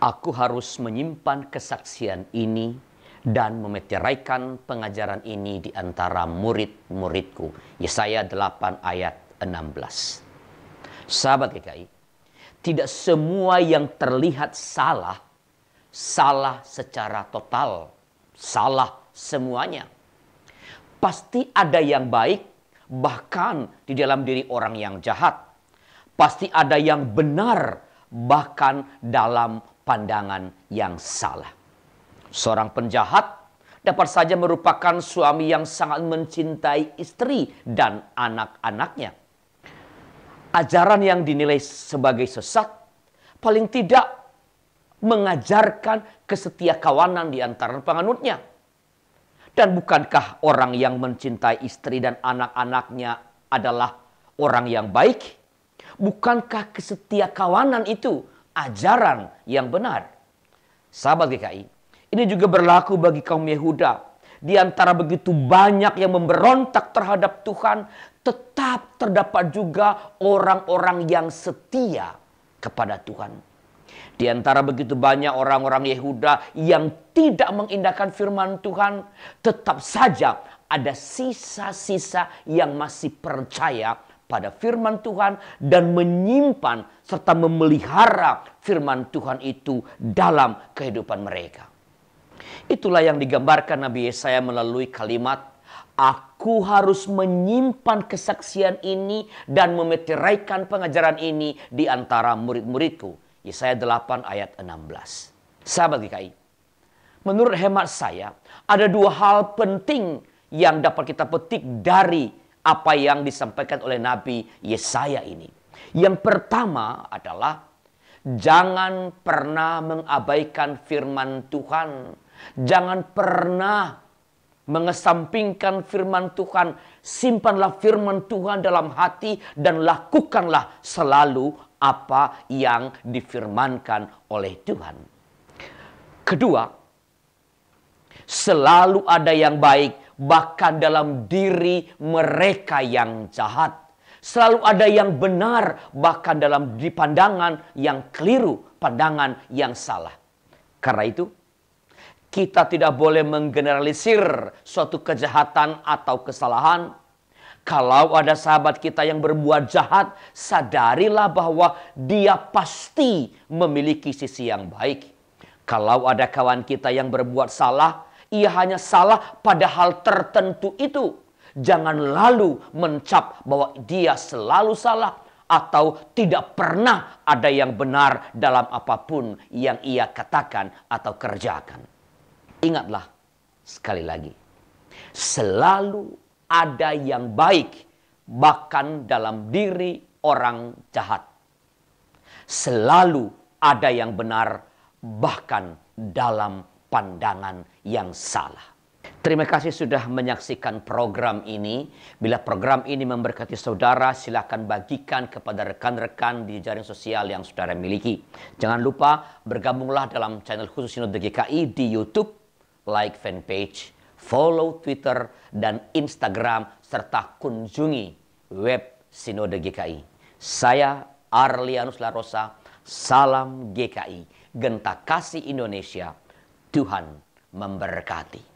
Aku harus menyimpan kesaksian ini dan memeteraikan pengajaran ini di antara murid-muridku. Yesaya 8 ayat 16. Sahabat GKI, tidak semua yang terlihat salah, salah secara total, salah semuanya. Pasti ada yang baik, bahkan di dalam diri orang yang jahat. Pasti ada yang benar, bahkan dalam pandangan yang salah. Seorang penjahat dapat saja merupakan suami yang sangat mencintai istri dan anak-anaknya. Ajaran yang dinilai sebagai sesat paling tidak mengajarkan kesetia kawanan di antara penganutnya. Dan bukankah orang yang mencintai istri dan anak-anaknya adalah orang yang baik? Bukankah kesetia kawanan itu ajaran yang benar. Sahabat GKI, ini juga berlaku bagi kaum Yehuda. Di antara begitu banyak yang memberontak terhadap Tuhan, tetap terdapat juga orang-orang yang setia kepada Tuhan. Di antara begitu banyak orang-orang Yehuda yang tidak mengindahkan firman Tuhan, tetap saja ada sisa-sisa yang masih percaya pada firman Tuhan dan menyimpan serta memelihara firman Tuhan itu dalam kehidupan mereka. Itulah yang digambarkan Nabi Yesaya melalui kalimat Aku harus menyimpan kesaksian ini dan memeteraikan pengajaran ini di antara murid-muridku. Yesaya 8 ayat 16. Sahabat GKI, menurut hemat saya ada dua hal penting yang dapat kita petik dari apa yang disampaikan oleh Nabi Yesaya ini. Yang pertama adalah jangan pernah mengabaikan firman Tuhan. Jangan pernah mengesampingkan firman Tuhan. Simpanlah firman Tuhan dalam hati dan lakukanlah selalu apa yang difirmankan oleh Tuhan. Kedua, selalu ada yang baik bahkan dalam diri mereka yang jahat. Selalu ada yang benar, bahkan dalam dipandangan yang keliru, pandangan yang salah. Karena itu, kita tidak boleh menggeneralisir suatu kejahatan atau kesalahan. Kalau ada sahabat kita yang berbuat jahat, sadarilah bahwa dia pasti memiliki sisi yang baik. Kalau ada kawan kita yang berbuat salah, ia hanya salah pada hal tertentu itu. Jangan lalu mencap bahwa dia selalu salah atau tidak pernah ada yang benar dalam apapun yang ia katakan atau kerjakan. Ingatlah sekali lagi, selalu ada yang baik bahkan dalam diri orang jahat. Selalu ada yang benar bahkan dalam pandangan yang salah. Terima kasih sudah menyaksikan program ini. Bila program ini memberkati saudara, silakan bagikan kepada rekan-rekan di jaring sosial yang saudara miliki. Jangan lupa bergabunglah dalam channel khusus Sinode GKI di YouTube, like fanpage, follow Twitter dan Instagram serta kunjungi web Sinode GKI. Saya Arlianus Larosa, salam GKI, Genta Kasih Indonesia Tuhan memberkati.